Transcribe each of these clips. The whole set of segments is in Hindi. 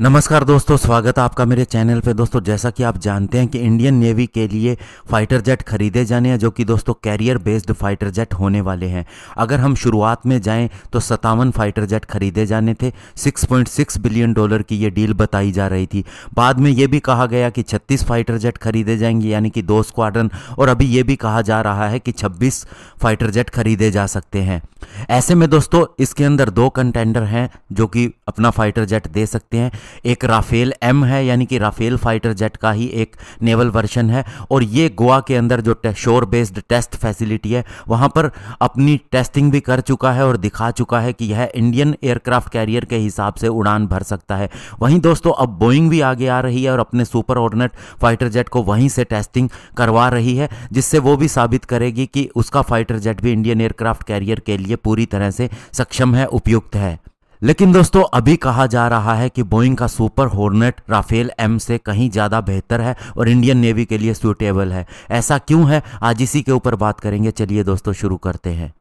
नमस्कार दोस्तों स्वागत है आपका मेरे चैनल पे दोस्तों जैसा कि आप जानते हैं कि इंडियन नेवी के लिए फाइटर जेट खरीदे जाने हैं जो कि दोस्तों कैरियर बेस्ड फाइटर जेट होने वाले हैं अगर हम शुरुआत में जाएं तो सतावन फाइटर जेट खरीदे जाने थे 6.6 बिलियन डॉलर की ये डील बताई जा रही थी बाद में ये भी कहा गया कि छत्तीस फाइटर जेट खरीदे जाएंगे यानी कि दो स्क्वाड्रन और अभी ये भी कहा जा रहा है कि छब्बीस फाइटर जेट खरीदे जा सकते हैं ऐसे में दोस्तों इसके अंदर दो कंटेंडर हैं जो कि अपना फाइटर जेट दे सकते हैं एक राफेल एम है यानी कि राफेल फाइटर जेट का ही एक नेवल वर्जन है और ये गोवा के अंदर जो शोर बेस्ड टेस्ट फैसिलिटी है वहाँ पर अपनी टेस्टिंग भी कर चुका है और दिखा चुका है कि यह इंडियन एयरक्राफ्ट कैरियर के हिसाब से उड़ान भर सकता है वहीं दोस्तों अब बोइंग भी आगे आ रही है और अपने सुपर ऑर्डनेट फाइटर जेट को वहीं से टेस्टिंग करवा रही है जिससे वो भी साबित करेगी कि उसका फाइटर जेट भी इंडियन एयरक्राफ्ट कैरियर के लिए पूरी तरह से सक्षम है उपयुक्त है लेकिन दोस्तों अभी कहा जा रहा है कि बोइंग का सुपर हॉर्नेट राफेल एम से कहीं ज़्यादा बेहतर है और इंडियन नेवी के लिए सुटेबल है ऐसा क्यों है आज इसी के ऊपर बात करेंगे चलिए दोस्तों शुरू करते हैं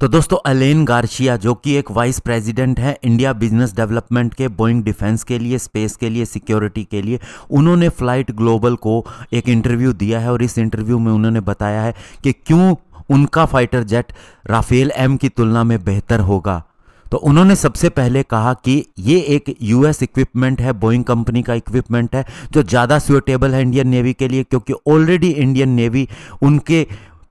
तो दोस्तों अलेन गार्शिया जो कि एक वाइस प्रेसिडेंट हैं इंडिया बिजनेस डेवलपमेंट के बोइंग डिफेंस के लिए स्पेस के लिए सिक्योरिटी के लिए उन्होंने फ्लाइट ग्लोबल को एक इंटरव्यू दिया है और इस इंटरव्यू में उन्होंने बताया है कि क्यों उनका फाइटर जेट राफेल एम की तुलना में बेहतर होगा तो उन्होंने सबसे पहले कहा कि ये एक यूएस इक्विपमेंट है बोइंग कंपनी का इक्विपमेंट है जो ज़्यादा सुटेबल है इंडियन नेवी के लिए क्योंकि ऑलरेडी इंडियन नेवी उनके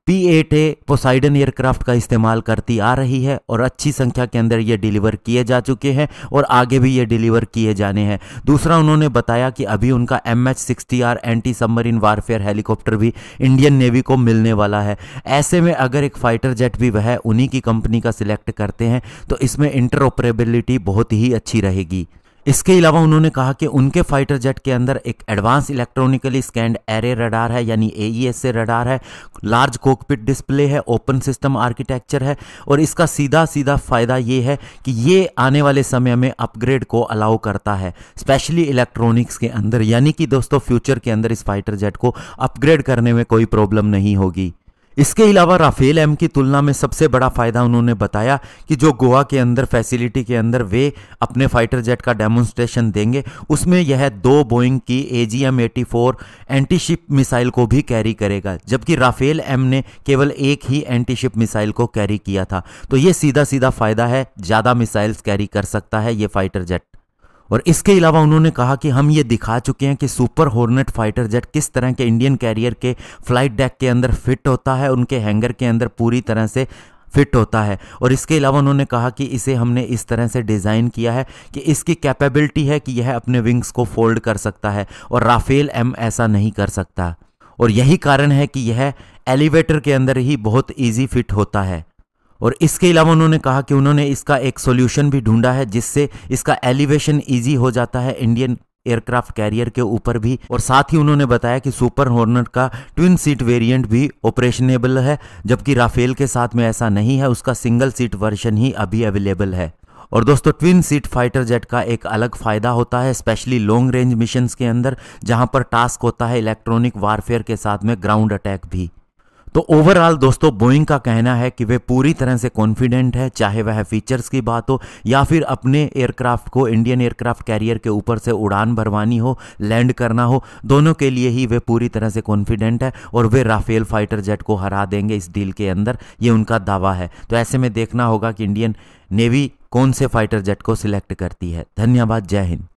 P eight A Poseidon aircraft का इस्तेमाल करती आ रही है और अच्छी संख्या के अंदर ये डिलीवर किए जा चुके हैं और आगे भी ये डिलीवर किए जाने हैं दूसरा उन्होंने बताया कि अभी उनका M H sixty R anti submarine warfare helicopter भी इंडियन नेवी को मिलने वाला है ऐसे में अगर एक फाइटर जेट भी वह उन्हीं की कंपनी का सिलेक्ट करते हैं तो इसमें इंटरऑपरेबिलिटी बहुत ही अच्छी रहेगी इसके अलावा उन्होंने कहा कि उनके फाइटर जेट के अंदर एक advance electronically scanned array radar है यानी एईएसए e रडार है लार्ज कोकपिट डिस्प्ले है ओपन सिस्टम आर्किटेक्चर है और इसका सीधा सीधा फायदा ये है कि ये आने वाले समय में अपग्रेड को अलाउ करता है स्पेशली इलेक्ट्रॉनिक्स के अंदर यानी कि दोस्तों फ्यूचर के अंदर इस फाइटर जेट को अपग्रेड करने में कोई प्रॉब्लम नहीं होगी इसके अलावा राफेल एम की तुलना में सबसे बड़ा फ़ायदा उन्होंने बताया कि जो गोवा के अंदर फैसिलिटी के अंदर वे अपने फाइटर जेट का डेमोन्स्ट्रेशन देंगे उसमें यह दो बोइंग की A G M eighty four anti ship missile को भी कैरी करेगा जबकि राफेल एम ने केवल एक ही एंटी शिप मिसाइल को कैरी किया था तो ये सीधा सीधा फ़ायदा है ज़्यादा मिसाइल्स कैरी कर सकता है ये फाइटर जेट और इसके अलावा उन्होंने कहा कि हम ये दिखा चुके हैं कि सुपर हॉर्नेट फाइटर जेट किस तरह के इंडियन कैरियर के फ्लाइट डेक के अंदर फिट होता है उनके हैंगर के अंदर पूरी तरह से फिट होता है और इसके अलावा उन्होंने कहा कि इसे हमने इस तरह से डिज़ाइन किया है कि इसकी कैपेबिलिटी है कि यह अपने विंग्स को फोल्ड कर सकता है और राफेल एम ऐसा नहीं कर सकता और यही कारण है कि यह एलिवेटर के अंदर ही बहुत ईजी फिट होता है और इसके अलावा उन्होंने कहा कि उन्होंने इसका एक सॉल्यूशन भी ढूंढा है जिससे इसका एलिवेशन इजी हो जाता है इंडियन एयरक्राफ्ट कैरियर के ऊपर भी और साथ ही उन्होंने बताया कि सुपर हॉर्नर का ट्विन सीट वेरिएंट भी ऑपरेशनेबल है जबकि राफेल के साथ में ऐसा नहीं है उसका सिंगल सीट वर्जन ही अभी अवेलेबल है और दोस्तों ट्विन सीट फाइटर जेट का एक अलग फ़ायदा होता है स्पेशली लॉन्ग रेंज मिशंस के अंदर जहां पर टास्क होता है इलेक्ट्रॉनिक वारफेयर के साथ में ग्राउंड अटैक भी तो ओवरऑल दोस्तों बोइंग का कहना है कि वे पूरी तरह से कॉन्फिडेंट है चाहे वह फीचर्स की बात हो या फिर अपने एयरक्राफ्ट को इंडियन एयरक्राफ्ट कैरियर के ऊपर से उड़ान भरवानी हो लैंड करना हो दोनों के लिए ही वे पूरी तरह से कॉन्फिडेंट है और वे राफेल फाइटर जेट को हरा देंगे इस डील के अंदर ये उनका दावा है तो ऐसे में देखना होगा कि इंडियन नेवी कौन से फाइटर जेट को सिलेक्ट करती है धन्यवाद जय हिंद